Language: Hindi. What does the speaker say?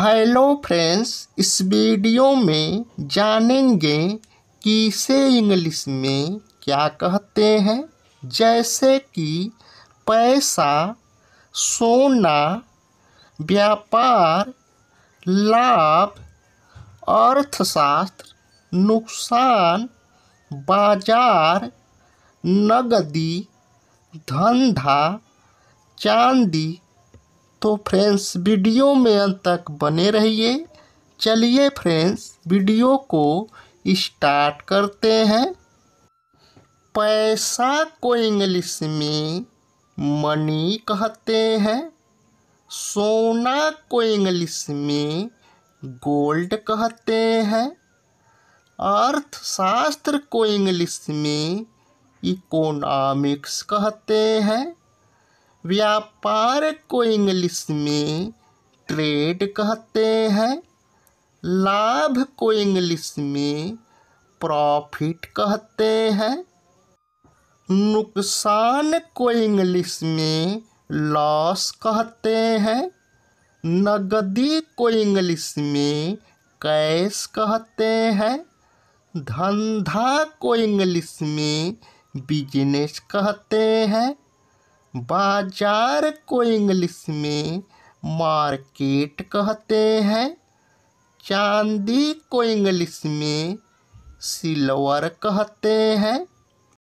हेलो फ्रेंड्स इस वीडियो में जानेंगे कि इसे इंग्लिश में क्या कहते हैं जैसे कि पैसा सोना व्यापार लाभ अर्थशास्त्र नुकसान बाजार नगदी धंधा चांदी तो फ्रेंड्स वीडियो में अंत तक बने रहिए चलिए फ्रेंड्स वीडियो को स्टार्ट करते हैं पैसा को इंग्लिश में मनी कहते हैं सोना को इंग्लिश में गोल्ड कहते हैं अर्थशास्त्र को इंग्लिश में इकोनॉमिक्स कहते हैं व्यापार को इंग्लिश में ट्रेड कहते हैं लाभ को इंग्लिश में प्रॉफिट कहते हैं नुकसान को इंग्लिश में लॉस कहते हैं नगदी को इंग्लिश में कैश कहते हैं धंधा को इंग्लिश में बिजनेस कहते हैं बाजार को इंग्लिश में मार्केट कहते हैं चांदी को इंग्लिश में सिल्वर कहते हैं